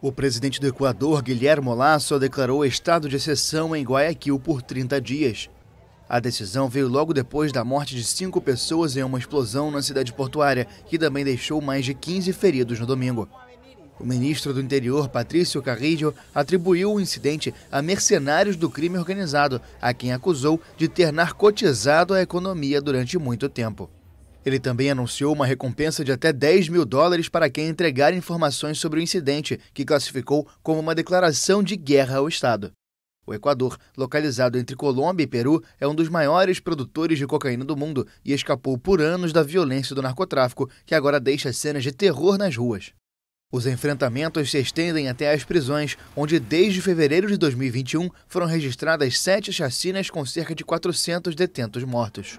O presidente do Equador, Guilherme Lasso, declarou estado de exceção em Guayaquil por 30 dias. A decisão veio logo depois da morte de cinco pessoas em uma explosão na cidade portuária, que também deixou mais de 15 feridos no domingo. O ministro do Interior, Patrício Carrillo, atribuiu o incidente a mercenários do crime organizado, a quem acusou de ter narcotizado a economia durante muito tempo. Ele também anunciou uma recompensa de até 10 mil dólares para quem entregar informações sobre o incidente, que classificou como uma declaração de guerra ao Estado. O Equador, localizado entre Colômbia e Peru, é um dos maiores produtores de cocaína do mundo e escapou por anos da violência do narcotráfico, que agora deixa cenas de terror nas ruas. Os enfrentamentos se estendem até as prisões, onde desde fevereiro de 2021 foram registradas sete chacinas com cerca de 400 detentos mortos.